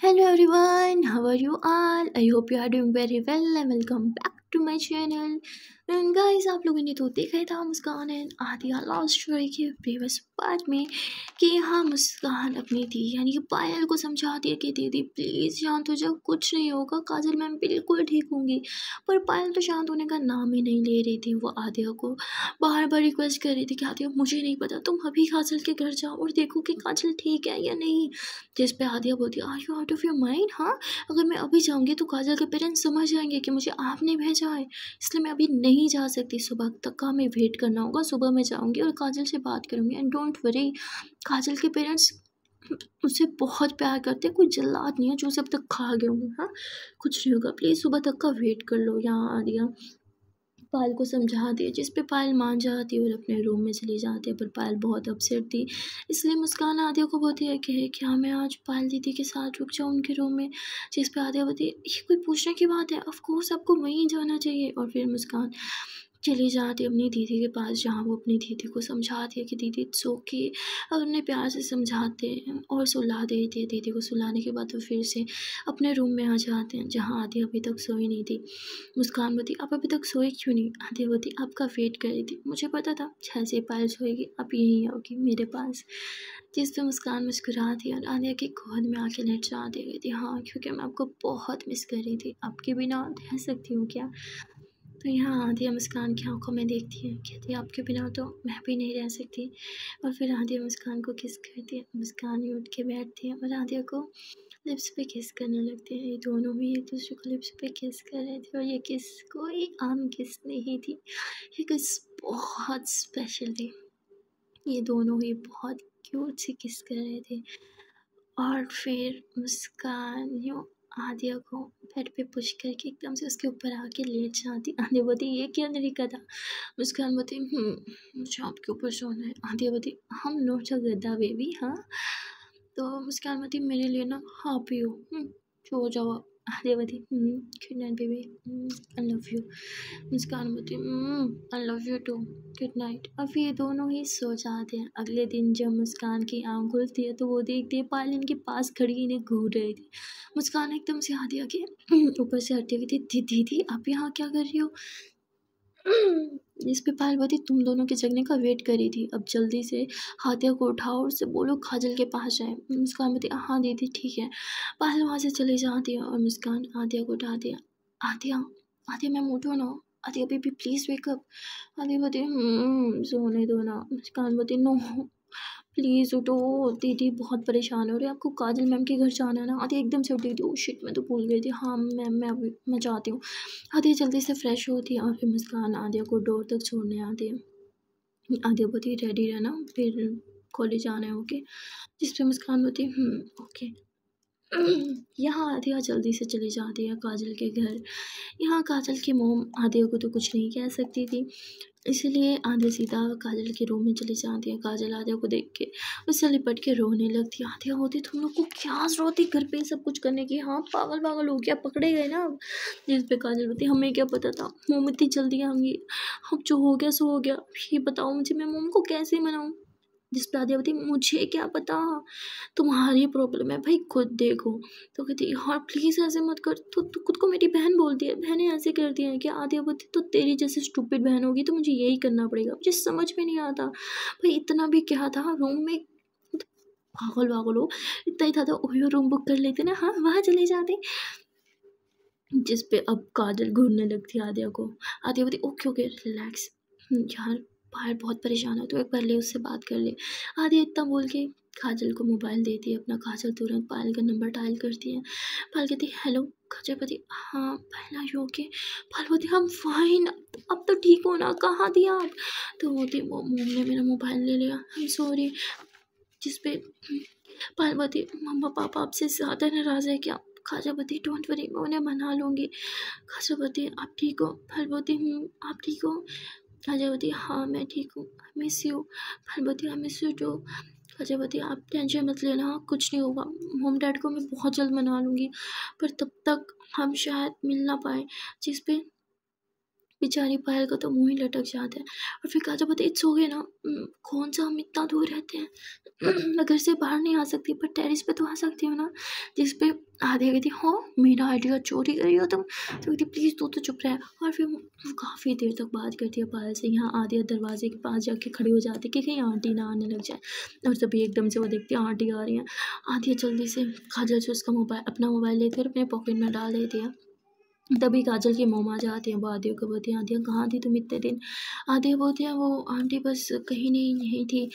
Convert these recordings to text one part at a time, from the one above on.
hello everyone how are you all i hope you are doing very well and welcome back to my channel and guys आप लोगों ने तो देखा ही था Muskan and Aadiya last story के प्रीवियस पार्ट में कि हाँ मुस्कान अपनी थी यानी कि पायल को समझाती है कि दीदी प्लीज़ शांत हो जाओ कुछ नहीं होगा काजल मैम बिल्कुल ठीक होंगी पर पायल तो शांत होने का नाम ही नहीं ले रही थी वो आदिया को बार बार रिक्वेस्ट कर रही थी कि आदिया मुझे नहीं पता तुम अभी काजल के घर जाओ और देखो कि काजल ठीक है या नहीं जिस पर आदिया बोलती are you out of your mind हाँ अगर मैं अभी जाऊँगी तो काजल के पेरेंट्स समझ जाएंगे कि मुझे आपने भेजा है इसलिए मैं अभी नहीं नहीं जा सकती सुबह तक का हमें वेट करना होगा सुबह मैं जाऊँगी और काजल से बात करूँगी एंड डोंट वरी काजल के पेरेंट्स उसे बहुत प्यार करते हैं कोई जल्लाद नहीं है जो उसे अब तक खा गए होंगे हाँ कुछ नहीं होगा प्लीज़ सुबह तक का वेट कर लो यहाँ आ दिया पायल को समझाती है जिस पे पायल मान जाती है और अपने रूम में चली जाती है पर पायल बहुत अपसेट थी इसलिए मुस्कान आदिया को बोलती है कि क्या मैं आज पायल दीदी के साथ रुक जाऊँ उनके रूम में जिस पे आदिया बोलती है ये कोई पूछने की बात है ऑफकोर्स आपको वहीं जाना चाहिए और फिर मुस्कान चली जाती अपनी दीदी के पास जहाँ वो अपनी दीदी को समझाती है कि दीदी इट्स ओके और उन्हें प्यार से समझाते हैं और सुला देती है दीदी को सुलाने के बाद वो फिर से अपने रूम में आ जाते हैं जहाँ आधी अभी तक सोई नहीं थी मुस्कान बोती आप अभी तक सोए क्यों नहीं आधे बोती आपका वेट कर रही थी मुझे पता था छः से पायल सोएगी आप यहीं आओगी मेरे पास जिस पर मुस्कान मुस्कुरा थी और आधे की गोद में आके लेट जा दे गई थी हाँ क्योंकि मैं आपको बहुत मिस कर रही थी आपके बिना रह सकती हूँ क्या तो यहाँ आधिया मुस्कान की आंखों में देखती है कहती है आपके बिना तो मैं भी नहीं रह सकती और फिर आधिया मुस्कान को किस करती है मुस्कान ही उठ के बैठती है और आधिया को लिप्स पे किस करने लगते हैं ये दोनों भी एक दूसरे को लिप्स पे किस कर रहे थे और ये किस कोई आम किस नहीं थी ये किस बहुत स्पेशल थी ये दोनों ही बहुत क्यूट से किस कर रहे थे और फिर मुस्कान यूँ आदिया को बेड पे पुश करके एकदम से उसके ऊपर आके लेट जाती आदिया बोलती ये क्या तरीका था मुस्कान बोलती हम्म, मुझे आपके ऊपर सोना है आदिया बोलती हम नोट सा तो गद्दा बेबी हाँ तो मुस्कान बोती मेरे लिए ना हाँ पियो सो जाओ Revati good night baby I love you Muskan बोलती I love you too good night अब ये दोनों ही सो जाते हैं अगले दिन जब मुस्कान की आँख खुलती है तो वो देखती है पायल इनके पास खड़ी इन्हें घूर रही थी मुस्कान एकदम से आ दिया कि हम्म, ऊपर से हटी हुई थी दीदी आप यहाँ क्या कर रही हो इस पे पार्वती तुम दोनों के जगने का वेट करी थी अब जल्दी से हाथिया को उठाओ और उसे बोलो खाजल के पास जाए मुस्कान बती हाँ दीदी ठीक है पहले वहाँ से चले जाती है और मुस्कान आतिया को उठा दिया आतिया आतिया मैम उठो ना Atiya baby please wake up Atiya बोती सोने दो ना मुस्कान बोती नो प्लीज़ उठो दीदी बहुत परेशान हो रही है आपको काजल मैम के घर जाना है ना आधे एकदम से उठी थी ओ शिट मैं तो भूल गई थी हाँ मैम मैं अभी मैं चाहती हूँ आधे जल्दी से फ्रेश होती है और फिर मुस्कान आदिया को डोर तक छोड़ने आती है आदिया बोती रेडी रहना फिर कॉलेज आना है ओके जिस पर मुस्कान बोलती ओके यहाँ आधिया जल्दी से चली जाती है काजल के घर यहाँ काजल की मोम आधिया को तो कुछ नहीं कह सकती थी इसीलिए आधे सीधा काजल के रूम में चली जाती है काजल आधिया को देख के उससे लिपट के रोने लगती है आद्या होती तुम लोग को क्या जरूरत है घर पे सब कुछ करने की हाँ पागल पागल हो गया पकड़े गए ना अब जिस पे काजल होती हमें क्या पता था मोम इतनी जल्दी आऊँगी अब जो हो गया सो हो गया ये बताओ मुझे मैं मोम को कैसे मनाऊँ जिस पर बोलती मुझे क्या पता तुम्हारी प्रॉब्लम है भाई खुद देखो तो कहती हाँ प्लीज़ ऐसे मत कर तो, तो खुद को मेरी बहन बोलती है बहनें ऐसे करती हैं कि बोलती तो तेरी जैसे स्टूपिड बहन होगी तो मुझे यही करना पड़ेगा मुझे समझ में नहीं आता भाई इतना भी क्या था रूम में पागल पागल हो इतना ही था, तो वही रूम बुक कर लेते ना हाँ वहाँ चले जाते जिस पे अब काजल घूरने लगती आदिया को आदिया बोलती ओके ओके रिलैक्स यार बाहर बहुत परेशान हो तो एक बार ले उससे बात कर ले आधे इतना बोल के काजल को मोबाइल देती है अपना काजल तुरंत पायल का नंबर डायल करती है पायल कहती है हेलो पति हाँ पहला यू ओके पायल बोलती हम फाइन अब तो ठीक हो ना कहाँ दिया आप तो बोलती वो मोम ने मेरा मोबाइल ले लिया हम सॉरी जिसपे पायल बोलती मम्मा पापा आपसे ज़्यादा नाराज़ है क्या पति डोंट वरी मैं उन्हें मना लूँगी पति आप ठीक हो फलवती हूँ आप ठीक हो प्रजापति हाँ मैं ठीक हूँ miss you Prajapati I miss you too Prajapati आप टेंशन मत लेना कुछ नहीं होगा मोम डैड को मैं बहुत जल्द मना लूँगी पर तब तक हम शायद मिल ना पाए जिस पे बेचारी पायल का तो मुँह ही लटक जाता है और फिर काजा इट्स हो गए ना कौन सा हम इतना दूर रहते हैं मैं घर से बाहर नहीं आ सकती पर टेरिस पे तो आ सकती हूँ ना जिस पे आधे थी हाँ मेरा आइडिया चोरी करी हो तुम तो कहती प्लीज़ तू तो चुप रहा और फिर काफ़ी देर तक बात करती है पायल से यहाँ आधे दरवाजे के पास जाके खड़ी हो जाती है कि कहीं आंटी ना आने लग जाए और तभी एकदम से वो देखती है आंटी आ रही हैं आंटी जल्दी से खाजा से उसका मोबाइल अपना मोबाइल लेती है और अपने पॉकेट में डाल देती है तभी काजल के मोमा जाते हैं वो आदियों को बोलते हैं आदिया कहाँ थी तुम इतने दिन आदिया बोलते हैं वो आंटी बस कहीं नहीं नहीं थी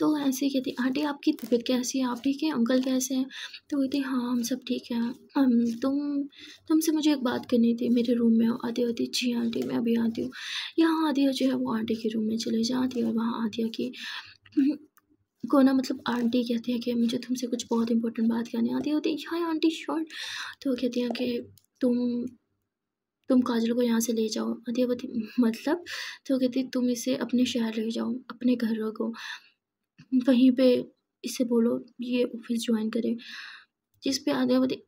तो ऐसे ही कहती आंटी आपकी तबीयत कैसी है आप ठीक हैं अंकल कैसे हैं तो कहते हाँ हम सब ठीक हैं तुम तुमसे मुझे एक बात करनी थी मेरे रूम में हो आदिया होती जी आंटी मैं अभी आती हूँ यहाँ आदिया जो है वो आंटी के रूम में चले जाती है और वहाँ आदिया की को ना मतलब आंटी कहती है कि मुझे तुमसे कुछ बहुत इंपॉर्टेंट बात करनी आती होती है आंटी शॉर्ट तो कहती हैं कि तुम तुम काजल को यहाँ से ले जाओ अद्यावती मतलब तो कहती तुम इसे अपने शहर ले जाओ अपने घर रखो वहीं पे इसे बोलो ये ऑफिस ज्वाइन करे जिस पे अद्यावती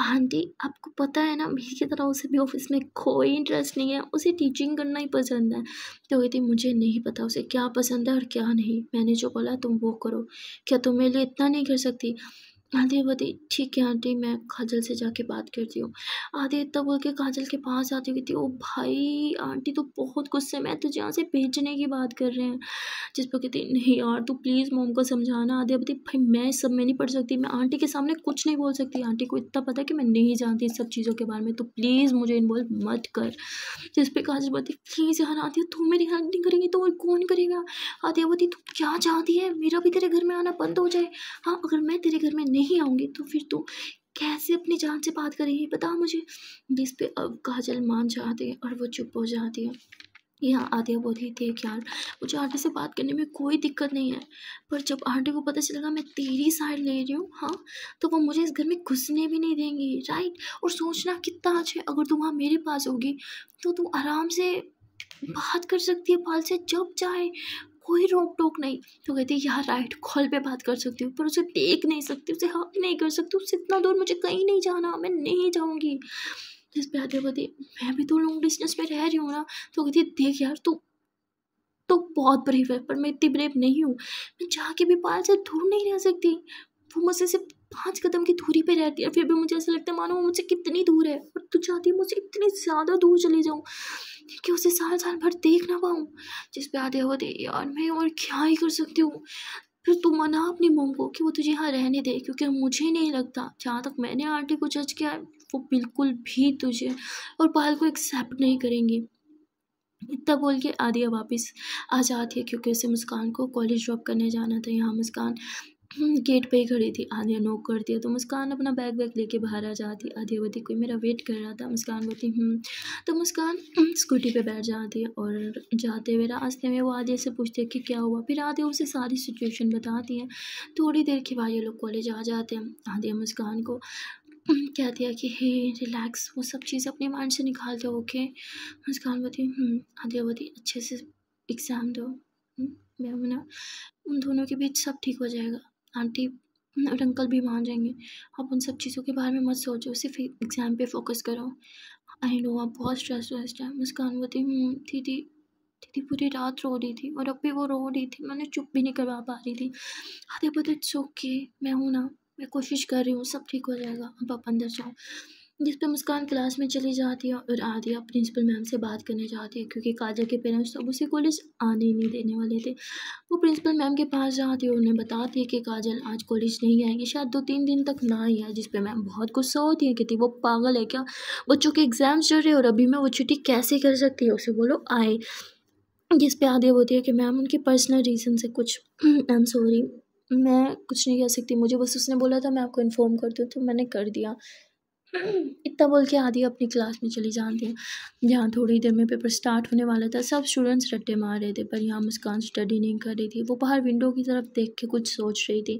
आंटी आपको पता है ना मेरी की तरह उसे भी ऑफिस में कोई इंटरेस्ट नहीं है उसे टीचिंग करना ही पसंद है तो कहती मुझे नहीं पता उसे क्या पसंद है और क्या नहीं मैंने जो बोला तुम वो करो क्या तुम मेरे लिए इतना नहीं कर सकती आधे बोलती ठीक है आंटी मैं काजल से जाके बात करती हूँ आधे इतना बोल के काजल के पास जाती हुई थी ओ भाई आंटी तो बहुत गुस्से में तुझे यहाँ से भेजने की बात कर रहे हैं जिस पर कहती नहीं यार तू प्लीज़ मोम को समझाना आधे बोलती भाई मैं इस सब में नहीं पढ़ सकती मैं आंटी के सामने कुछ नहीं बोल सकती आंटी को इतना पता है कि मैं नहीं जानती इस सब चीज़ों के बारे में तो प्लीज़ मुझे इन्वॉल्व मत कर जिस पर काजल बोलती प्लीज़ यहाँ आती तू मेरी हेल्प नहीं करेगी तो और कौन करेगा आधे बोलती तू क्या चाहती है मेरा भी तेरे घर में आना बंद हो जाए हाँ अगर मैं तेरे घर में नहीं नहीं आऊँगी तो फिर तू कैसे अपनी जान से बात करेगी बता मुझे जिस पे अब काजल मान जाते हैं और वो चुप हो जाती है यहाँ आदिया बोली देख यार मुझे आंटी से बात करने में कोई दिक्कत नहीं है पर जब आंटी को पता चलेगा मैं तेरी साइड ले रही हूँ हाँ तो वो मुझे इस घर में घुसने भी नहीं देंगी राइट और सोचना कितना अच्छा है अगर तू वहाँ मेरे पास होगी तो तू आराम से बात कर सकती है पाल से जब चाहे कोई रोक टोक नहीं तो कहती यार राइट कॉल पे बात कर सकती हूँ पर उसे देख नहीं सकती उसे हक हाँ नहीं कर सकती उससे इतना दूर मुझे कहीं नहीं जाना मैं नहीं जाऊँगी जिस पे आते कहती मैं भी तो लॉन्ग डिस्टेंस में रह रही हूँ ना तो कहती देख यार तू तो बहुत ब्रेव है पर मैं इतनी ब्रेव नहीं हूँ मैं जाके भी पाल से दूर नहीं रह सकती वो मुझसे सिर्फ पाँच कदम की दूरी पे रहती है फिर भी मुझे ऐसा लगता है मानो वो मुझसे कितनी दूर है और तू चाहती है मुझसे इतनी ज़्यादा दूर चले जाऊँ कि उसे साल साल भर देख ना पाऊँ जिस पर आधे होते यार मैं और क्या ही कर सकती हूँ फिर तू मना अपनी मोम को कि वो तुझे यहाँ रहने दे क्योंकि मुझे नहीं लगता जहाँ तक मैंने आंटी को जज किया वो बिल्कुल भी तुझे और पाल को एक्सेप्ट नहीं करेंगी इतना बोल के आदिया वापस आ जाती है क्योंकि उसे मुस्कान को कॉलेज ड्रॉप करने जाना था यहाँ मुस्कान गेट पे ही खड़ी थी आधिया नोक करती है तो मुस्कान अपना बैग वैग लेके बाहर आ जाती है आदिया कोई मेरा वेट कर रहा था मुस्कान हूँ हम्म। तो मुस्कान स्कूटी पे बैठ जाती है और जाते हुए रास्ते में वो आधिया से पूछती है कि क्या हुआ फिर आधिया उसे सारी सिचुएशन बताती है थोड़ी देर के बाद ये लोग कॉलेज आ जाते हैं आधिया मुस्कान को कहती है कि हे रिलैक्स वो सब चीज़ अपने माइंड से निकाल दो ओके मुस्कान बोलती हम्म, आधिया बोती अच्छे से एग्ज़ाम दो हम्म, मैं ना उन दोनों के बीच सब ठीक हो जाएगा आंटी और अंकल भी मान जाएंगे आप उन सब चीज़ों के बारे में मत सोचो सिर्फ एग्ज़ाम पे फोकस करो आई नो आप बहुत स्ट्रेस वेस्ट है मुस्कान थी दीदी दीदी पूरी रात रो रही थी और अब भी वो रो रही थी मैंने चुप भी नहीं करवा पा रही थी आधे पता इट्स ओके मैं हूँ ना मैं कोशिश कर रही हूँ सब ठीक हो जाएगा अब आप अंदर जाओ जिस पर मुस्कान क्लास में चली जाती है और आदिया प्रिंसिपल मैम से बात करने जाती है क्योंकि काजल के पेरेंट्स अब उसे कॉलेज आने नहीं देने वाले थे वो प्रिंसिपल मैम के पास जाती है उन्हें बताती है कि काजल आज कॉलेज नहीं आएगी शायद दो तीन दिन तक ना ही आए जिस पर मैम बहुत गुस्सा होती है कहती वो पागल है क्या बच्चों के एग्ज़ाम्स चल रहे और अभी मैं वो छुट्टी कैसे कर सकती है उसे बोलो आए जिस पर आदिया बोलती है कि मैम उनके पर्सनल रीज़न से कुछ आई एम सॉरी मैं कुछ नहीं कह सकती मुझे बस उसने बोला था मैं आपको इन्फॉर्म कर दूँ तो मैंने कर दिया इतना बोल के आधी अपनी क्लास में चली जाती है यहाँ थोड़ी देर में पेपर स्टार्ट होने वाला था सब स्टूडेंट्स रट्टे मार रहे थे पर यहाँ मुस्कान स्टडी नहीं कर रही थी वो बाहर विंडो की तरफ देख के कुछ सोच रही थी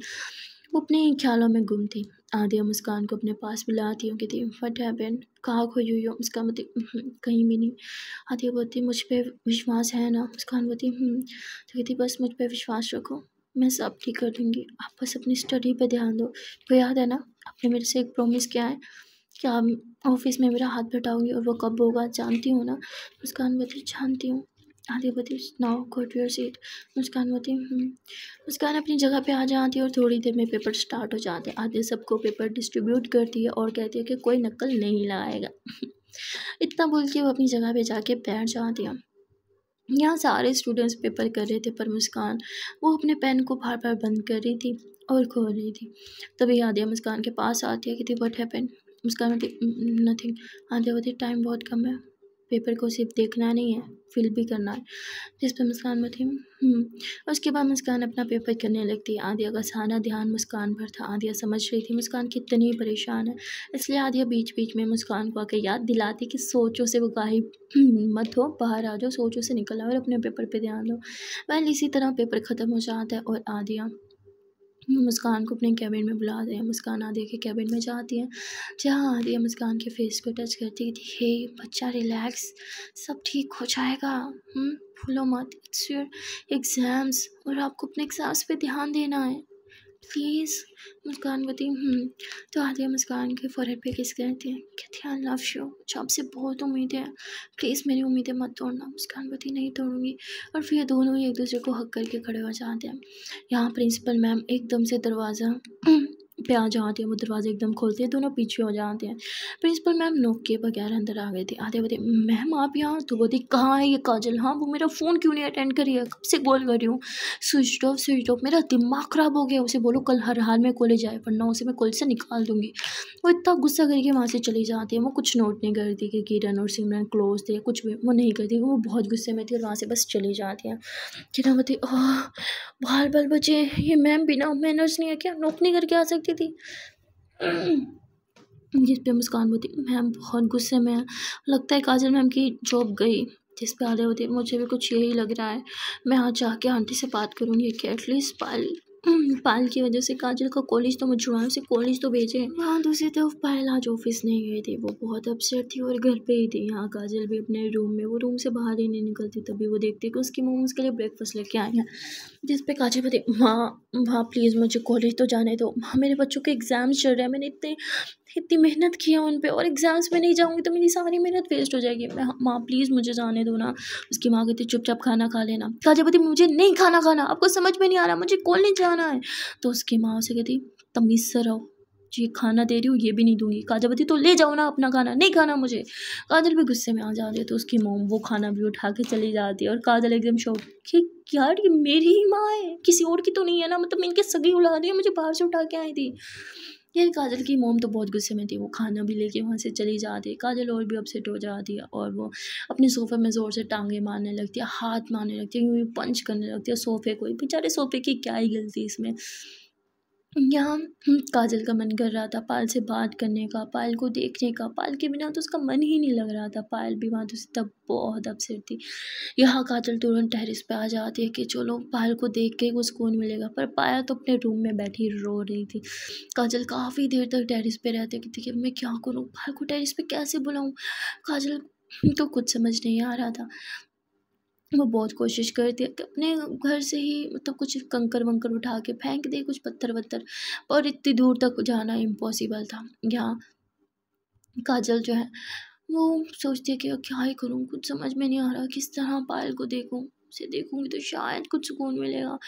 वो अपने ही ख्यालों में गुम थी आधिया मुस्कान को अपने पास बुलाती हूँ कहती फट हैपन कहाँ खोई हुई हो मुस्कान बोलती हम्म, कहीं भी नहीं आदिया बोलती मुझ पर विश्वास है ना मुस्कान बोलती हम्म। तो कहती बस मुझ पर विश्वास रखो मैं सब ठीक कर दूँगी आप बस अपनी स्टडी पर ध्यान दो तो याद है ना आपने मेरे से एक प्रॉमिस किया है क्या ऑफिस में मेरा हाथ बटाओगी और वो कब होगा जानती हूँ ना मुस्कान बोलती जानती हूँ आदिल बोलती now go your seat Muskan बोलती मुस्कान अपनी जगह पे आ जाती है और थोड़ी देर में पेपर स्टार्ट हो जाते हैं आदिल सबको पेपर डिस्ट्रीब्यूट करती है और कहती है कि कोई नकल नहीं लगाएगा इतना बोल के वो अपनी जगह पे जाके बैठ जाती है यहाँ सारे स्टूडेंट्स पेपर कर रहे थे पर मुस्कान वो अपने पेन को बार बार बंद कर रही थी और खो रही थी तभी आदिया मुस्कान के पास आती है कि थी वट है पेन उसका नथिंग अवधि टाइम बहुत कम है पेपर को सिर्फ देखना नहीं है फिल भी करना है जिस पर मुस्कान थी हम्म, उसके बाद मुस्कान अपना पेपर करने लगती आदिया का सारा ध्यान मुस्कान पर था आदिया समझ रही थी मुस्कान कितनी परेशान है इसलिए आदिया बीच बीच में मुस्कान को आकर याद दिलाती कि सोचों से वो गाहिब हम्म, मत हो बाहर आ जाओ सोचों से निकल आओ और अपने पेपर पर ध्यान दो वह इसी तरह पेपर ख़त्म हो जाता है और आदिया मुस्कान को अपने कैबिन में बुला दें मुस्कान आदिया के कैबिन में जाती है जहाँ आदिया मुस्कान के फेस को टच करती है हे बच्चा रिलैक्स सब ठीक हो जाएगा हम्म, भूलो मत इट्स योर एग्ज़ाम्स और आपको अपने एग्ज़ाम्स पे ध्यान देना है प्लीज़ मुस्कान बती हम्म, तो आलिया मुस्कान के फ़ौर पे किस गए थे कहते आई लव यू जो आपसे बहुत उम्मीद है प्लीज़ मेरी उम्मीदें मत तोड़ना मुस्कान बती नहीं तोड़ूंगी और फिर दोनों ही एक दूसरे को हक करके खड़े हो जाते हैं यहाँ प्रिंसिपल मैम एकदम से दरवाज़ा पे आ जाते हैं वो दरवाज़े एकदम खोलते हैं दोनों पीछे हो जाते हैं प्रिंसिपल मैम नोके वगैरह अंदर आ गए थे आते बोते मैम आप यहाँ तो बोलते कहाँ है ये काजल हाँ वो मेरा फ़ोन क्यों नहीं अटेंड करी है कब से कॉल कर रही हूँ स्विच ऑफ स्विच ऑफ मेरा दिमाग ख़राब हो गया उसे बोलो कल हर हाल में कॉलेज आए पढ़ना उसे मैं कॉलेज से निकाल दूँगी वो इतना गुस्सा करके वहाँ से चली जाती है वो कुछ नोट नहीं करती कि किरण और सिमरन क्लोज थे कुछ भी वो नहीं करती वो बहुत गुस्से में थी और वहाँ से बस चली जाती हैं किरण बोलती बाल बाल बचे ये मैम बिना मैनर्स नहीं है क्या नोक नहीं करके आ सकती रखी थी जिस पे मुस्कान बोती मैम बहुत गुस्से में है लगता है काजल मैम की जॉब गई जिस पे रहे होते मुझे भी कुछ यही लग रहा है मैं आज जाके आंटी से बात करूँगी कि एटलीस्ट पाल हम्म, पाल की वजह से काजल का कॉलेज तो मछुआरों से कॉलेज तो भेजे वहाँ दूसरी तरफ पायल आज ऑफिस नहीं गई थी वो बहुत अपसेट थी और घर पे ही थी यहाँ काजल भी अपने रूम में वो रूम से बाहर ही नहीं निकलती तभी वो देखती कि उसकी मम्मी उसके लिए ब्रेकफास्ट लेके आई है जिस पे काजल बोलती माँ माँ प्लीज़ मुझे कॉलेज तो जाने दो माँ मेरे बच्चों के एग्ज़ाम्स चल रहे हैं मैंने इतने इतनी मेहनत की है उन पर और एग्ज़ाम्स में नहीं जाऊँगी तो मेरी सारी मेहनत वेस्ट हो जाएगी मैं माँ प्लीज़ मुझे जाने दो ना उसकी माँ कहती चुपचाप खाना खा लेना काजल बोलती मुझे नहीं खाना खाना आपको समझ में नहीं आ रहा मुझे कॉलेज जाना खाना है तो उसकी माँ उसे कहती तमीज़ से रहो खाना दे रही हूँ ये भी नहीं दूंगी काजल बती तो ले जाओ ना अपना खाना नहीं खाना मुझे काजल भी गुस्से में आ जाती है तो उसकी मोम वो खाना भी उठा के चली जाती है और काजल एकदम शौक कि यार ये मेरी ही माँ है किसी और की तो नहीं है ना मतलब इनके सगी उड़ा दी मुझे बाहर से उठा के आई थी यार काजल की मोम तो बहुत गुस्से में थी वो खाना भी लेके वहाँ से चली जाती काजल और भी अपसेट हो जाती है और वो अपने सोफ़े में ज़ोर से टांगे मारने लगती है हाथ मारने लगती है पंच करने लगती है सोफ़े को बेचारे सोफ़े की क्या ही गलती इसमें यहाँ काजल का मन कर रहा था पायल से बात करने का पायल को देखने का पायल के बिना तो उसका मन ही नहीं लग रहा था पायल भी वहाँ तो तब बहुत अपसर थी यहाँ काजल तुरंत टेरिस पे आ जाती है कि चलो पायल को देख के कुछ सुकून मिलेगा पर पायल तो अपने रूम में बैठी रो रही थी काजल काफ़ी देर तक टेरिस पे रहते कि देखिए मैं क्या करूँ पायल को टेरिस पे कैसे बुलाऊँ काजल तो कुछ समझ नहीं आ रहा था वो बहुत कोशिश करती है कि अपने घर से ही मतलब कुछ कंकर वंकर उठा के फेंक दे कुछ पत्थर वत्थर और इतनी दूर तक जाना इम्पॉसिबल था यहाँ काजल जो है वो सोचती है कि क्या ही करूँ कुछ समझ में नहीं आ रहा किस तरह पायल को देखूँ उसे देखूँगी तो शायद कुछ सुकून मिलेगा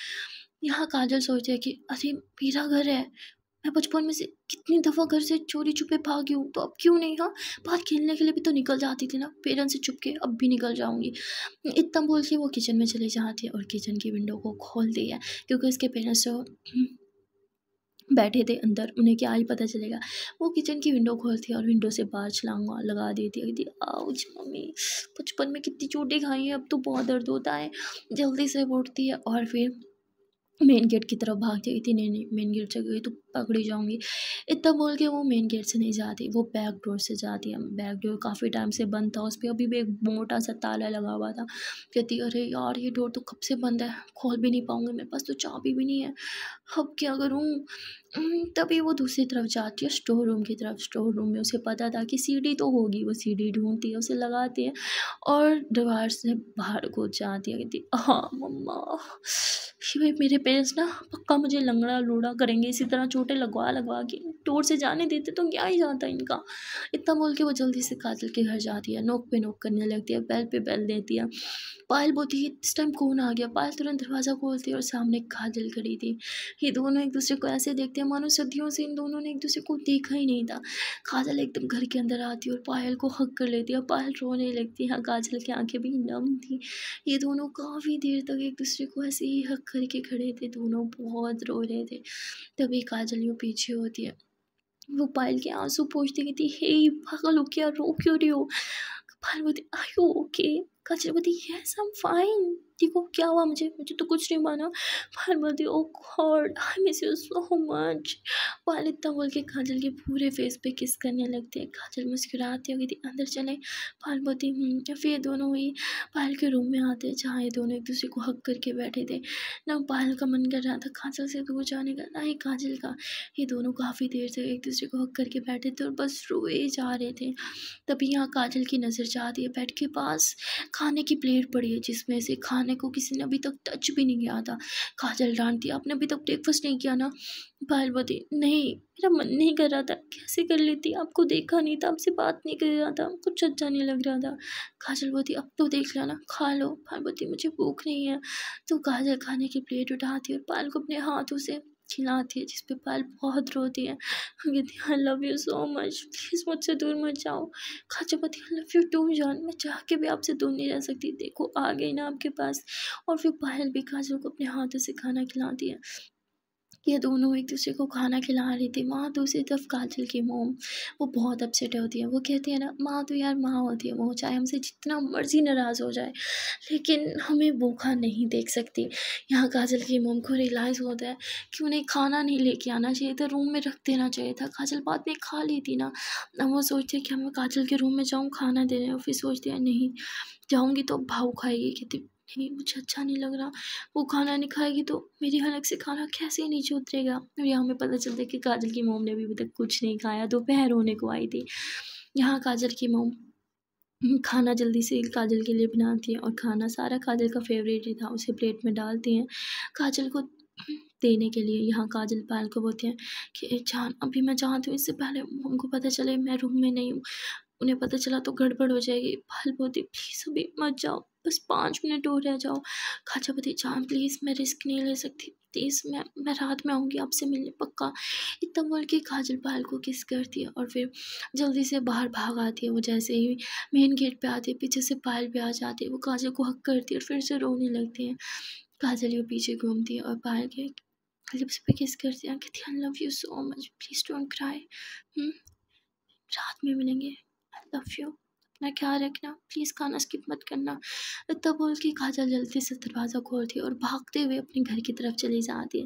यहाँ काजल सोचती है कि अरे मेरा घर है मैं बचपन में से कितनी दफ़ा घर से चोरी छुपे भागी हूँ तो अब क्यों नहीं हाँ बाहर खेलने के लिए भी तो निकल जाती थी ना पेरेंट्स से छुप के अब भी निकल जाऊँगी इतना बोल के वो किचन में चले जाती है और किचन की विंडो को खोल दिया क्योंकि उसके पेरेंट्स जो तो बैठे थे अंदर उन्हें क्या ही पता चलेगा वो किचन की विंडो खोलती है और विंडो से बाहर छलांगा लगा देती है आउच मम्मी बचपन में कितनी चोटें खाई हैं अब तो बहुत दर्द होता है जल्दी से उठती है और फिर मेन गेट की तरफ भाग जाएगी थी नहीं नहीं मेन गेट से गई तो पकड़ी जाऊंगी इतना बोल के वो मेन गेट से नहीं जाती वो बैक डोर से जाती है बैक डोर काफ़ी टाइम से बंद था उस पर अभी भी एक मोटा सा ताला लगा हुआ था कहती अरे यार ये डोर तो कब से बंद है खोल भी नहीं पाऊंगी मेरे पास तो चाबी भी नहीं है अब क्या करूँ हम्म, तभी वो दूसरी तरफ जाती है स्टोर रूम की तरफ स्टोर रूम में उसे पता था कि सीढ़ी तो होगी वो सीढ़ी ढूंढती है उसे लगाती है और दीवार से बाहर कूद जाती है कहती हाँ मम्मा भाई मेरे पेरेंट्स ना पक्का मुझे लंगड़ा लूड़ा करेंगे इसी तरह चोटें लगवा लगवा के टोर से जाने देते तो क्या ही जाता इनका इतना बोल के वो जल्दी से काजल के घर जाती है नोक पे नोक करने लगती है बैल पे बैल देती है पायल बोलती है इस टाइम कौन आ गया पायल तुरंत दरवाज़ा खोलती है और सामने काजल खड़ी थी ये दोनों एक दूसरे को ऐसे देखते हैं दिया मानो सदियों से इन दोनों ने एक दूसरे को देखा ही नहीं था काजल एकदम घर के अंदर आती और पायल को हक कर लेती और पायल रोने लगती है हाँ, काजल की आंखें भी नम थी ये दोनों काफ़ी देर तक एक दूसरे को ऐसे ही हक करके खड़े थे दोनों बहुत रो रहे थे तभी काजल यूँ पीछे होती है वो पायल के आंसू पूछती कहती हे पागल हो क्या रो क्यों रही हो पायल बोलती आई ओके काजल बोलती येस आई एम फाइन देखो क्या हुआ मुझे मुझे तो कुछ नहीं माना फार बोलती oh god I miss you so much वाल इतना बोल के काजल के पूरे फेस पे किस करने लगते हैं काजल मुस्कुराती हो गई थी अंदर चले पाल बोलती हम्म, फिर ये दोनों ही पायल के रूम में आते जहाँ ये दोनों एक दूसरे को हक करके बैठे थे ना पायल का मन कर रहा था काजल से दूर जाने का ना ही काजल का ये दोनों काफ़ी देर से एक दूसरे को हक करके बैठे थे और बस रोए जा रहे थे तभी यहाँ काजल की नज़र जाती है बैठ के पास खाने की प्लेट पड़ी है जिसमें से खाने को किसी ने अभी तक टच भी नहीं किया था काजल डांटती आपने अभी तक ब्रेकफास्ट नहीं किया ना पार्वती नहीं मेरा मन नहीं कर रहा था कैसे कर लेती आपको देखा नहीं था आपसे बात नहीं कर रहा था कुछ अच्छा नहीं लग रहा था काजल बोलती अब तो देख लेना खा लो पार्वती मुझे भूख नहीं है तो काजल खाने की प्लेट उठाती और पाल को अपने हाथों से चिल्लाती है जिस पे पायल बहुत रोती है कहती है I love you so much please मुझसे दूर मत जाओ खाचा कहती आई लव यू टू जान मैं चाह के भी आपसे दूर नहीं रह सकती देखो आ गई ना आपके पास और फिर पायल भी काजल को अपने हाथों से खाना खिलाती है ये दोनों एक दूसरे को खाना खिला रही थी वहाँ तो दूसरी तरफ काजल की मोम वो बहुत अपसेट होती है वो कहती है ना माँ तो यार माँ होती है वो चाहे हमसे जितना मर्जी नाराज़ हो जाए लेकिन हमें भूखा नहीं देख सकती यहाँ काजल की मोम को रियलाइज़ होता है कि उन्हें खाना नहीं लेके आना चाहिए था रूम में रख देना चाहिए था काजल बाद में खा लेती ना अब वो सोचते कि हमें काजल के रूम में जाऊँ खाना देने और फिर सोचते हैं नहीं जाऊँगी तो भाव खाएगी कहती नहीं मुझे अच्छा नहीं लग रहा वो खाना नहीं खाएगी तो मेरी हलक से खाना कैसे नीचे उतरेगा और यहाँ हमें पता चलता है कि काजल की मोम ने भी अभी तक कुछ नहीं खाया दोपहर होने को आई थी यहाँ काजल की मोम खाना जल्दी से काजल के लिए बनाती है और खाना सारा काजल का फेवरेट ही था उसे प्लेट में डालती हैं काजल को देने के लिए यहाँ काजल पायल को बोलते हैं कि जान अभी मैं जाती हूँ इससे पहले को पता चले मैं रूम में नहीं हूँ उन्हें पता चला तो गड़बड़ हो जाएगी बाल बोती प्लीज़ अभी मत जाओ बस पाँच मिनट और रह जाओ खाचापति जान प्लीज़ मैं रिस्क नहीं ले सकती प्लीज़ मैं मैं रात में आऊँगी आपसे मिलने पक्का इतना बोल के काजल बाल को किस करती है और फिर जल्दी से बाहर भाग आती है वो जैसे ही मेन गेट पे है पीछे से पायल पर आ जाती है वो काजल को हक करती है और फिर से रोने लगती है काजल ये पीछे घूमती है और पायल के लिप्स पे किस करती है कहती है I love you so much please don't cry रात में मिलेंगे लव यू अपना ख्याल रखना प्लीज़ खाना स्किप मत करना इतना बोल के खाजा जल्दी से दरवाज़ा खोलती है और भागते हुए अपने घर की तरफ चली जाती है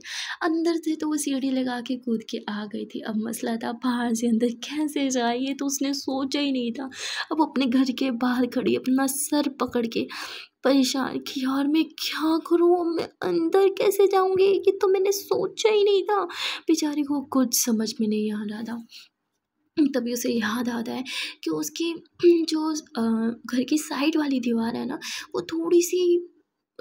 अंदर से तो वो सीढ़ी लगा के कूद के आ गई थी अब मसला था बाहर से अंदर कैसे जाए ये तो उसने सोचा ही नहीं था अब अपने घर के बाहर खड़ी अपना सर पकड़ के परेशान कि यार मैं क्या करूँ मैं अंदर कैसे जाऊँगी ये तो मैंने सोचा ही नहीं था बेचारी को कुछ समझ में नहीं आ रहा था तभी उसे याद आता है कि उसकी जो घर की साइड वाली दीवार है ना वो थोड़ी सी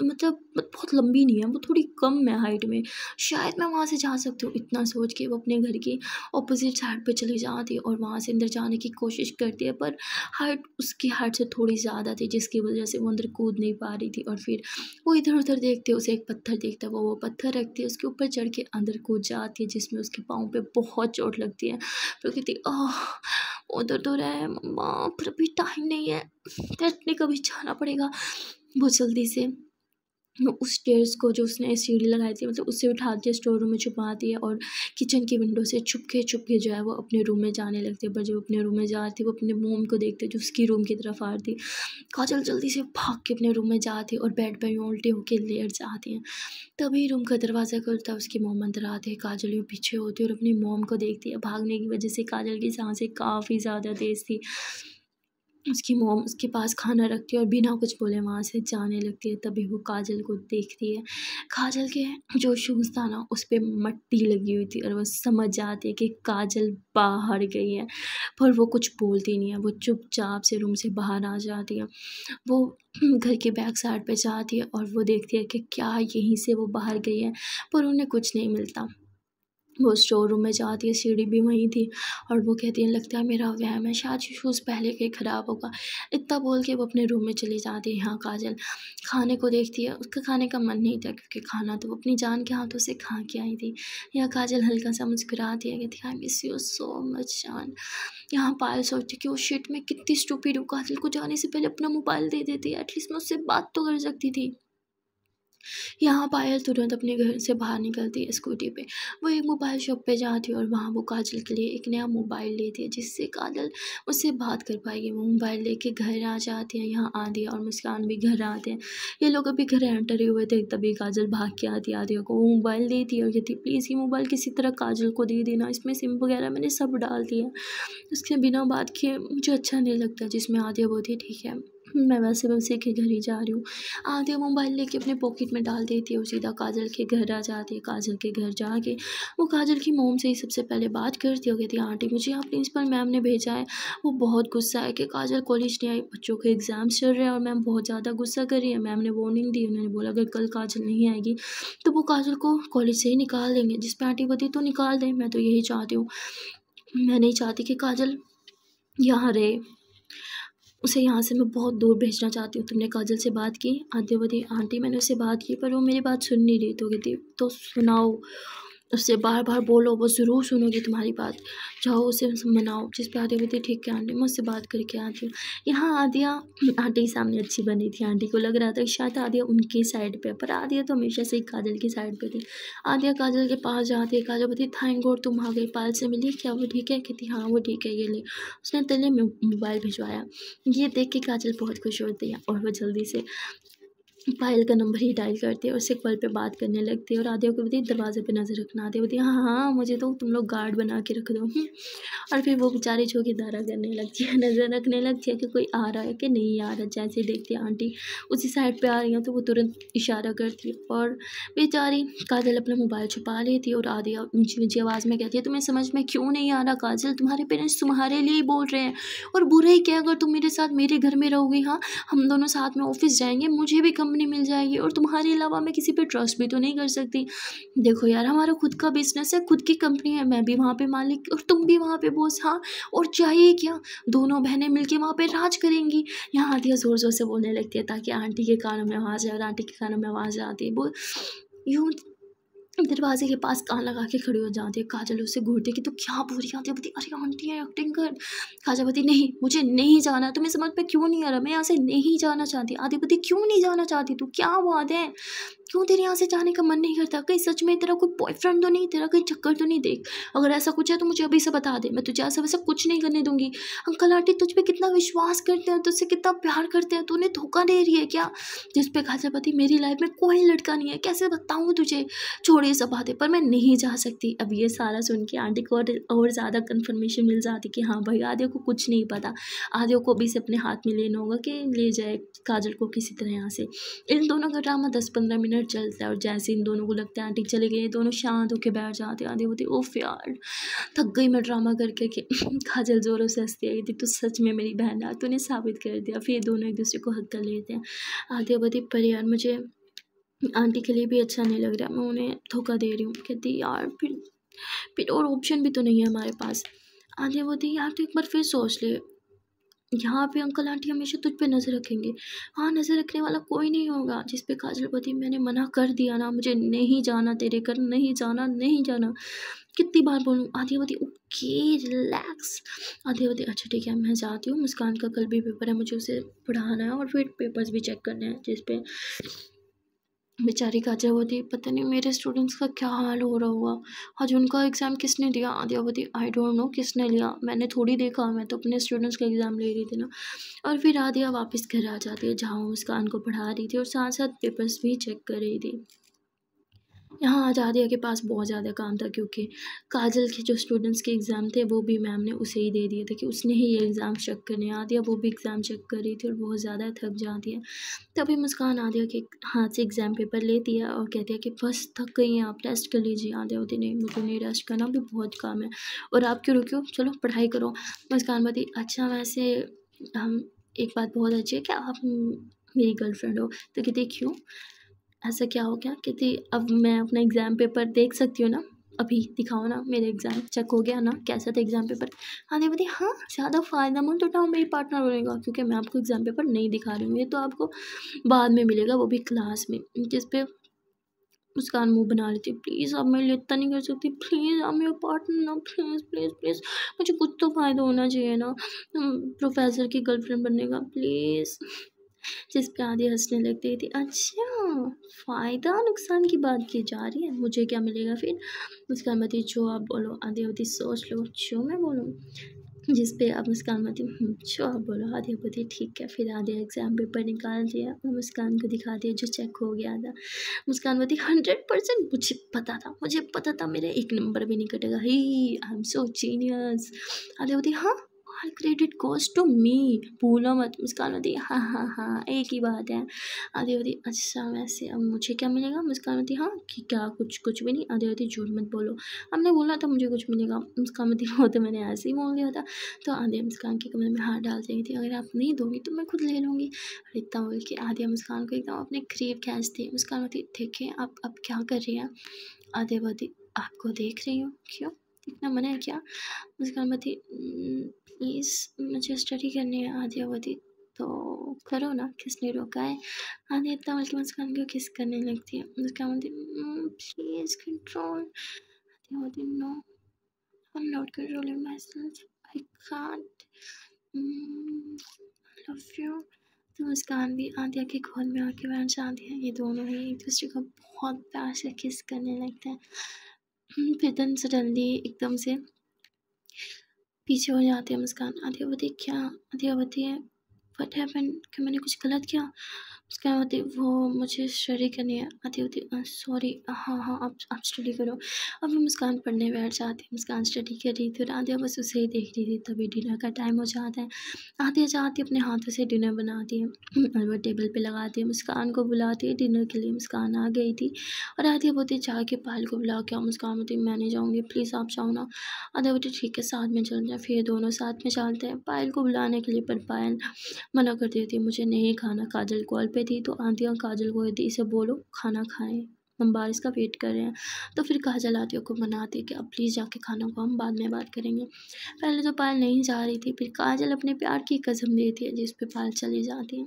मतलब बहुत लंबी नहीं है वो थोड़ी कम है हाइट में शायद मैं वहाँ से जा सकती हूँ इतना सोच के वो अपने घर की ऑपोजिट साइड पे चली जाती है और वहाँ से अंदर जाने की कोशिश करती है पर हाइट उसकी हाइट से थोड़ी ज़्यादा थी जिसकी वजह से वो अंदर कूद नहीं पा रही थी और फिर वो इधर उधर देखते उसे एक पत्थर देखता है वो वो पत्थर रखती है उसके ऊपर चढ़ के अंदर कूद जाती है जिसमें उसके पाँव पर बहुत चोट लगती है फिर कहती ओह उधर तो रहे है मम्मा पर अभी टाइम नहीं है फिर कभी जाना पड़ेगा बहुत जल्दी से उस स्टेयर्स को जो उसने सीढ़ी लगाई थी मतलब उससे उठा दिया स्टोर रूम में छुपा दिया और किचन की विंडो से छुपके छुपके छुप के जो है वो अपने रूम में जाने लगते हैं पर जब अपने रूम में जाती वो अपने मोम को देखते जो उसकी रूम की तरफ आ रही थी काजल जल्दी से भाग के अपने रूम में जाती और बेड पर उल्टे होकर लेट जाती हैं तभी रूम का दरवाज़ा खुलता उसकी मोम अंदर आती है काजल यूँ पीछे होती है और अपनी मोम को देखती है भागने की वजह से काजल की सांसें काफ़ी ज़्यादा तेज़ थी उसकी मोम उसके पास खाना रखती है और बिना कुछ बोले वहाँ से जाने लगती है तभी वो काजल को देखती है काजल के जो शूज़ था ना उस पर मट्टी लगी हुई थी और वह समझ जाती है कि काजल बाहर गई है पर वो कुछ बोलती नहीं है वो चुपचाप से रूम से बाहर आ जाती है वो घर के बैक साइड पे जाती है और वो देखती है कि क्या यहीं से वो बाहर गई है पर उन्हें कुछ नहीं मिलता वो स्टोर रूम में जाती है सीढ़ी भी वहीं थी और वो कहती है लगता है मेरा व्यायाम है शायद शूज़ पहले के ख़राब होगा इतना बोल के वो अपने रूम में चली जाती है यहाँ काजल खाने को देखती है उसका खाने का मन नहीं था क्योंकि खाना तो वो अपनी जान के हाथों से खा के आई थी यहाँ काजल हल्का सा मुस्कुराती है कहती है I miss you so much जान यहाँ पायल सोचती कि वो शिट में कितनी स्टूपी हूँ काजल को जाने से पहले अपना मोबाइल दे देती एटलीस्ट मैं उससे बात तो कर सकती थी यहाँ पायल तुरंत अपने घर से बाहर निकलती है स्कूटी पे वो एक मोबाइल शॉप पे जाती है और वहाँ वो काजल के लिए एक नया मोबाइल लेती है जिससे काजल उससे बात कर पाएगी वो मोबाइल लेके घर आ जाते हैं यहाँ आदि और मुस्कान भी घर आते हैं ये लोग अभी घर एंटर हुए थे तभी काजल भाग के आती आदिया को वो मोबाइल देती है और कहती प्लीज़ ये मोबाइल किसी तरह काजल को दे देना इसमें सिम वगैरह मैंने सब डाल दिया उसके बिना बात किए मुझे अच्छा नहीं लगता जिसमें आधिया बोलती ठीक है मैं वैसे वैसे के घर ही जा रही हूँ आते मोबाइल लेके अपने पॉकेट में डाल देती है और सीधा काजल के घर आ जाती है काजल के घर जाके वो काजल की मोम से ही सबसे पहले बात करती है कहती है आंटी मुझे यहाँ प्रिंसिपल मैम ने भेजा है वो बहुत गुस्सा है कि काजल कॉलेज नहीं आई बच्चों के एग्ज़ाम्स चल रहे हैं और मैम बहुत ज़्यादा गुस्सा कर रही है मैम ने वार्निंग दी उन्होंने बोला अगर कल काजल नहीं आएगी तो वो काजल को कॉलेज से ही निकाल देंगे जिस पर आंटी बोती तो निकाल दें मैं तो यही चाहती हूँ मैं नहीं चाहती कि काजल यहाँ रहे उसे यहाँ से मैं बहुत दूर भेजना चाहती हूँ तुमने काजल से बात की आंटी बोली आंटी मैंने उससे बात की पर वो मेरी बात सुन नहीं रही तो कहती तो सुनाओ उससे बार बार बोलो वो ज़रूर सुनोगी तुम्हारी बात जाओ उसे मनाओ जिस पे आती हुई थी ठीक है आंटी मैं उससे बात करके आती हूँ यहाँ आदिया आंटी के सामने अच्छी बनी थी आंटी को लग रहा था कि शायद आदिया उनके साइड पे पर आदिया तो हमेशा से ही काजल की साइड पे थी आदिया काजल के पास जाती है काजल बोती थैंक गॉड तुम आ गई पाल से मिली क्या वो ठीक है कहती हाँ वो ठीक है ये ले उसने तले मोबाइल भिजवाया ये देख के काजल बहुत खुश होती है और वह जल्दी से पायल का नंबर ही डायल करती है सिख कॉल पर बात करने लगती है और आधे को बोलती दरवाजे पे नज़र रखना आधे बोलती हाँ, हाँ हाँ मुझे तो तुम लोग गार्ड बना के रख दो और फिर वो बेचारी दारा करने लगती है नज़र रखने लगती है कि कोई आ रहा है कि नहीं आ रहा जैसे देखती है आंटी उसी साइड पर आ रही है तो वो तुरंत इशारा करती है और बेचारी काजल अपना मोबाइल छुपा लेती थी और आधे ऊँची ऊँची आवाज़ में कहती है तुम्हें समझ में क्यों नहीं आ रहा काजल तुम्हारे पेरेंट्स तुम्हारे लिए ही बोल रहे हैं और बुरा ही क्या अगर तुम मेरे साथ मेरे घर में रहोगी हाँ हम दोनों साथ में ऑफिस जाएंगे मुझे भी कम कंपनी मिल जाएगी और तुम्हारे अलावा मैं किसी पर ट्रस्ट भी तो नहीं कर सकती देखो यार हमारा खुद का बिजनेस है खुद की कंपनी है मैं भी वहाँ पे मालिक और तुम भी वहाँ पे बोस हाँ और चाहिए क्या दोनों बहनें मिलकर वहाँ पर राज करेंगी यहाँ आती है ज़ोर ज़ोर से बोलने लगती है ताकि आंटी के कानों में आवाज़ आए और आंटी के कानों में आवाज़ आती है बोल यूँ दरवाजे के पास कान लगा के खड़ी हो जाती है काजल उसे घूरती कि तो क्या बोल रही आती बोलती अरे आंटी है एक्टिंग कर काजल नहीं मुझे नहीं जाना तुम्हें समझ में क्यों नहीं आ रहा मैं यहाँ से नहीं जाना चाहती आदि क्यों नहीं जाना चाहती तू क्या बात है क्यों तेरे यहाँ से जाने का मन नहीं करता कहीं सच में तेरा कोई बॉयफ्रेंड तो नहीं तेरा कोई चक्कर तो नहीं देख अगर ऐसा कुछ है तो मुझे अभी से बता दे मैं तुझे ऐसा वैसा कुछ नहीं करने दूंगी अंकल आंटी तुझ पर कितना विश्वास करते हैं तुझसे कितना प्यार करते हैं तूने धोखा दे रही है क्या जिस पर काजल मेरी लाइफ में कोई लड़का नहीं है कैसे बताऊँ तुझे छोड़े ये सब बातें पर मैं नहीं जा सकती अब ये सारा सुन के आंटी को और ज़्यादा कन्फर्मेशन मिल जाती कि हाँ भाई आदि को कुछ नहीं पता आदियो को भी से अपने हाथ में लेना होगा कि ले जाए काजल को किसी तरह यहाँ से इन दोनों का ड्रामा दस पंद्रह मिनट चलता है और जैसे इन दोनों को लगता है आंटी चले गए दोनों शांत होकर बैठ जाते आधे होते ओफ यार थक गई मैं ड्रामा करके करके काजल ज़ोरों से हंसती आई थी तो सच में मेरी बहन तूने साबित कर दिया फिर दोनों एक दूसरे को हक कर लेते हैं आधे बोते पर यार मुझे आंटी के लिए भी अच्छा नहीं लग रहा मैं उन्हें धोखा दे रही हूँ कहती यार फिर फिर और ऑप्शन भी तो नहीं है हमारे पास आंटी बोलती यार तो एक बार फिर सोच ले यहाँ पे अंकल आंटी हमेशा तुझ पे नज़र रखेंगे हाँ नज़र रखने वाला कोई नहीं होगा जिस पे काजल पति मैंने मना कर दिया ना मुझे नहीं जाना तेरे घर नहीं जाना नहीं जाना कितनी बार बोलूँ आधियावती ओके रिलैक्स आधियावती अच्छा ठीक है मैं जाती हूँ मुस्कान का कल भी पेपर है मुझे उसे पढ़ाना है और फिर पेपर्स भी चेक करने हैं जिसपे बेचारी काजरावती पता नहीं मेरे स्टूडेंट्स का क्या हाल हो रहा हुआ आज उनका एग्ज़ाम किसने दिया अवधि आई डोंट नो किसने लिया मैंने थोड़ी देखा मैं तो अपने स्टूडेंट्स का एग्ज़ाम ले रही थी ना और फिर आदिया वापस घर आ जाती है जहाँ उसका को पढ़ा रही थी और साथ साथ पेपर्स भी चेक कर रही थी यहाँ आजादिया के पास बहुत ज़्यादा काम था क्योंकि काजल के जो स्टूडेंट्स के एग्ज़ाम थे वो भी मैम ने उसे ही दे दिए थे कि उसने ही ये एग्ज़ाम चेक करने आदिया वो भी एग्ज़ाम चेक कर रही थी और बहुत ज़्यादा थक जाती है तभी मुस्कान आदिया के हाथ से एग्ज़ाम पेपर लेती है और कहती है कि बस थक गई हैं आप रेस्ट कर लीजिए आदिया होती नहीं मुझे नहीं रेस्ट करना भी बहुत काम है और आप क्यों रुकियो चलो पढ़ाई करो मुस्कान बती अच्छा वैसे हम एक बात बहुत अच्छी है कि आप मेरी गर्लफ्रेंड हो तो कहती क्यों ऐसा क्या हो गया कहती अब मैं अपना एग्ज़ाम पेपर देख सकती हूँ ना अभी दिखाओ ना मेरे एग्ज़ाम चेक हो गया ना कैसा था एग्ज़ाम पेपर हाँ देवी हाँ ज़्यादा फ़ायदा मंद हूँ मेरी पार्टनर बनेगा क्योंकि मैं आपको एग्ज़ाम पेपर नहीं दिखा रही हूँ ये तो आपको बाद में मिलेगा वो भी क्लास में जिस पर उसका मुंह बना लेती हूँ प्लीज़ आप मेरे लिए इतना नहीं कर सकती प्लीज़ आप मेरा पार्टनर ना प्लीज़ प्लीज़ प्लीज़ मुझे कुछ तो फ़ायदा होना चाहिए ना प्रोफेसर की गर्लफ्रेंड बनने का प्लीज़ जिस पे आधी हंसने लगती थी अच्छा फ़ायदा नुकसान की बात की जा रही है मुझे क्या मिलेगा फिर मुस्कान मती जो आप बोलो आधी अवधि सोच लो जो मैं बोलूँ जिस पे आप मुस्कान मती जो आप बोलो आधी अवधि ठीक है फिर आधे एग्ज़ाम पेपर निकाल दिया और मुस्कान को दिखा दिया जो चेक हो गया था मुस्कान मती हंड्रेड परसेंट मुझे पता था मुझे पता था मेरा एक नंबर भी नहीं कटेगा ही आई एम सो जीनियस आधे अवधि हाँ all credit goes to me भूलो मत मुस्कान होती हाँ हाँ हाँ एक ही बात है आधे होती अच्छा वैसे अब मुझे क्या मिलेगा मुस्कान होती हाँ कि क्या कुछ कुछ भी नहीं आधे होती झूठ मत बोलो हमने बोला था मुझे कुछ मिलेगा मुस्कान होती वो तो मैंने ऐसे ही बोल दिया था तो आधे मुस्कान के कमरे में हाथ डाल देती थी अगर आप नहीं दोगी तो मैं खुद ले लूँगी और इतना बोल के आधे मुस्कान को एकदम अपने करीब खींचती मुस्कान होती देखें आप अब क्या कर रही हैं आदिया आपको देख रही हूँ क्यों इतना मना है क्या मुस्कान मती प्लीज़ मुझे स्टडी करनी है आद्यावती तो करो ना किसने रोका है आदि इतना बल्कि मुस्कान को किस करने लगती है मुस्कान बोलती please control Adyavati no I am not controlling my self I can't love you तो मुस्कान भी आदिया के खोल में आके बैठ जाती है ये दोनों ही एक दूसरे को बहुत प्यार से किस करने लगते हैं फिर सडनली एकदम से पीछे हो जाती है मुस्कान आधी अवधि क्या अवधि है वट हैपन क्या मैंने कुछ गलत किया उसके बाद वो मुझे स्टडी करनी है आती होती सॉरी हाँ हाँ आप आप स्टडी करो अब मैं मुस्कान पढ़ने बैठ जाती हूँ मुस्कान स्टडी कर रही थी और आधिया बस उसे ही देख रही थी तभी डिनर का टाइम हो जाता है आधिया जाती अपने हाथों से डिनर बनाती है और वो टेबल पे लगाती है मुस्कान को बुलाती है डिनर के लिए मुस्कान आ गई थी और आधिया बोलती चाह के पाल को बुला के मुस्कान बोलती मैं नहीं जाऊँगी प्लीज़ आप जाओ ना आधे बोलती ठीक है साथ में चल जाए फिर दोनों साथ में चलते हैं पायल को बुलाने के लिए पर पायल मना कर देती मुझे नहीं खाना काजल कॉल पे थी तो आंतियाँ काजल को दी इसे बोलो खाना खाएं हम बारिश का वेट कर रहे हैं तो फिर काजल आतिया को मनाती है कि अब प्लीज़ जाके खाना को हम बाद में बात करेंगे पहले तो पायल नहीं जा रही थी फिर काजल अपने प्यार की कसम देती है जिस पे पाल चली जाती है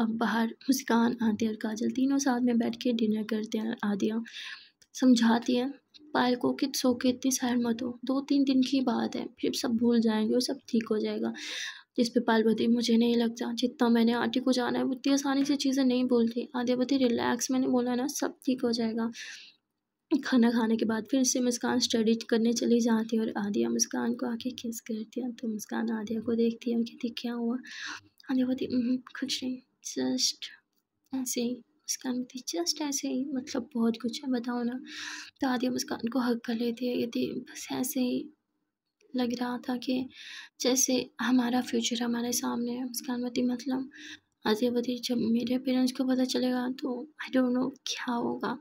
अब बाहर मुस्कान आती और काजल तीनों साथ में बैठ के डिनर करते हैं आदिया समझाती है पायल को कित सो के इतनी सहमत मत हो दो तीन दिन की बात है फिर सब भूल जाएंगे और सब ठीक हो जाएगा जिस पे पाल मुझे नहीं लगता जितना मैंने आंटी को जाना है उतनी आसानी से चीज़ें नहीं बोलती आधे बती रिलैक्स मैंने बोला ना सब ठीक हो जाएगा खाना खाने के बाद फिर से मुस्कान स्टडी करने चली जाती है और आदिया मुस्कान को आके किस करती है तो मुस्कान आदिया को देखती है ठीक क्या हुआ आदिया बोलती कुछ नहीं जस्ट ऐसे ही मुस्कान बोलती जस्ट ऐसे ही मतलब बहुत कुछ है बताओ ना तो आदिया मुस्कान को हक कर लेती है यदि बस ऐसे ही लग रहा था कि जैसे हमारा फ्यूचर हमारे सामने है अनुमति मतलब आदिवती जब मेरे पेरेंट्स को पता चलेगा तो आई डोंट नो क्या होगा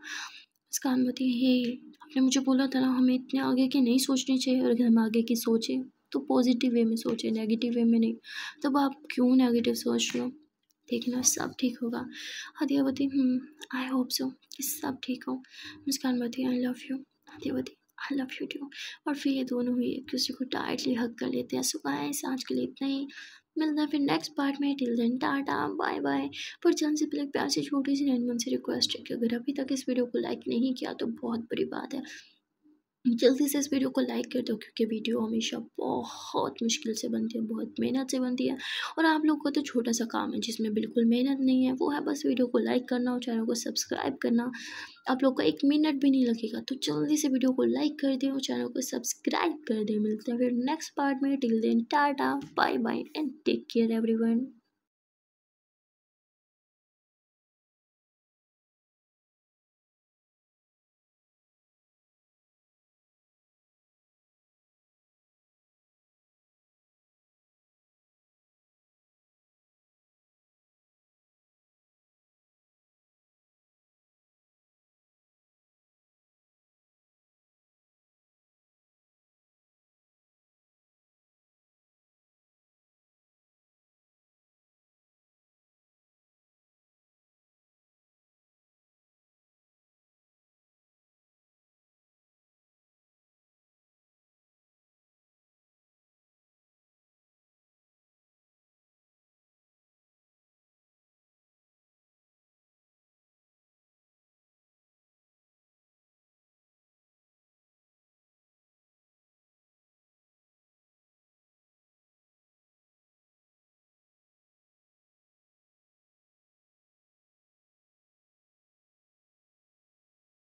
अनुमति ये आपने मुझे बोला था ना हमें इतने आगे की नहीं सोचनी चाहिए और अगर हम आगे की सोचें तो पॉजिटिव वे में सोचें नेगेटिव वे में नहीं तब आप क्यों नेगेटिव सोच रहे हो देखना सब ठीक होगा आदियावती आई होप सो सब ठीक हो Muskanvati I love you Aadiyavati I love you too और फिर ये दोनों ही एक दूसरे को टाइटली हक कर लेते हैं सुबह गाइस आज के लिए इतना ही मिलता है फिर नेक्स्ट पार्ट में till then tata bye bye पर जल्द से पहले प्यार से छोटी सी नैनमन से रिक्वेस्ट है कि अगर अभी तक इस वीडियो को लाइक नहीं किया तो बहुत बुरी बात है जल्दी से इस वीडियो को लाइक कर दो क्योंकि वीडियो हमेशा बहुत मुश्किल से बनती है बहुत मेहनत से बनती है और आप लोग का तो छोटा सा काम है जिसमें बिल्कुल मेहनत नहीं है वो है बस वीडियो को लाइक करना और चैनल को सब्सक्राइब करना आप लोग का एक मिनट भी नहीं लगेगा तो जल्दी से वीडियो को लाइक कर दें और चैनल को सब्सक्राइब कर दें मिलते हैं फिर नेक्स्ट पार्ट में till then tata bye bye and take care every